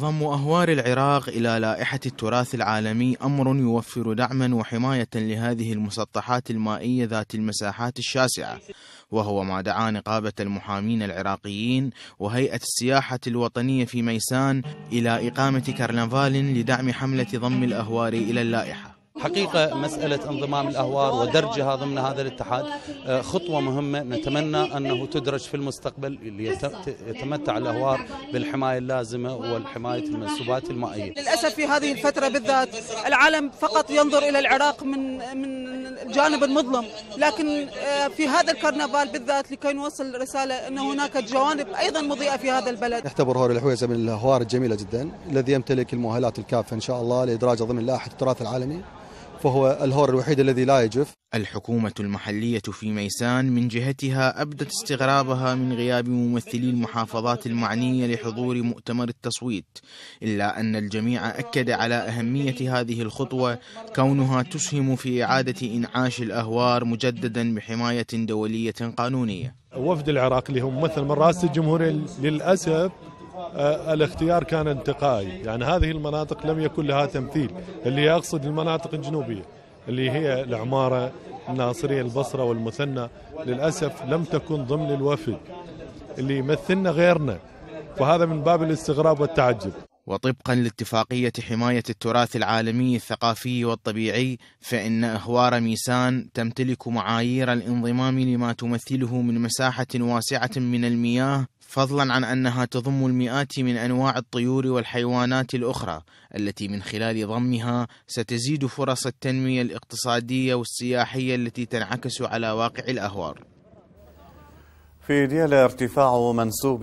ضم أهوار العراق إلى لائحة التراث العالمي أمر يوفر دعما وحماية لهذه المسطحات المائية ذات المساحات الشاسعة وهو ما دعا نقابة المحامين العراقيين وهيئة السياحة الوطنية في ميسان إلى إقامة كرنفال لدعم حملة ضم الأهوار إلى اللائحة حقيقة مسألة انضمام الأهوار ودرجها ضمن هذا الاتحاد آه، خطوة مهمة نتمنى أنه تدرج في المستقبل ليتمتع الأهوار بالحماية اللازمة والحماية المنسوبات المائية للأسف في هذه الفترة بالذات العالم فقط ينظر إلى العراق من من الجانب المظلم لكن آه، في هذا الكرنفال بالذات لكي نوصل رسالة أن هناك جوانب أيضا مضيئة في هذا البلد يعتبر هور الحويزة من الأهوار الجميلة جدا الذي يمتلك المؤهلات الكافة إن شاء الله لإدراجه ضمن لائحة التراث العالمي فهو الهور الوحيد الذي لا يجف الحكومة المحلية في ميسان من جهتها أبدت استغرابها من غياب ممثلي المحافظات المعنية لحضور مؤتمر التصويت إلا أن الجميع أكد على أهمية هذه الخطوة كونها تسهم في إعادة إنعاش الأهوار مجددا بحماية دولية قانونية وفد العراق اللي هم مثل من رأس الجمهورية للأسف آه، الاختيار كان انتقائي يعني هذه المناطق لم يكن لها تمثيل اللي أقصد المناطق الجنوبية اللي هي العمارة الناصرية البصرة والمثنى للأسف لم تكن ضمن الوفد اللي يمثلنا غيرنا فهذا من باب الاستغراب والتعجب وطبقا لاتفاقية حماية التراث العالمي الثقافي والطبيعي فإن أهوار ميسان تمتلك معايير الانضمام لما تمثله من مساحة واسعة من المياه فضلا عن أنها تضم المئات من أنواع الطيور والحيوانات الأخرى التي من خلال ضمها ستزيد فرص التنمية الاقتصادية والسياحية التي تنعكس على واقع الأهوار في ديالى ارتفاع منسوب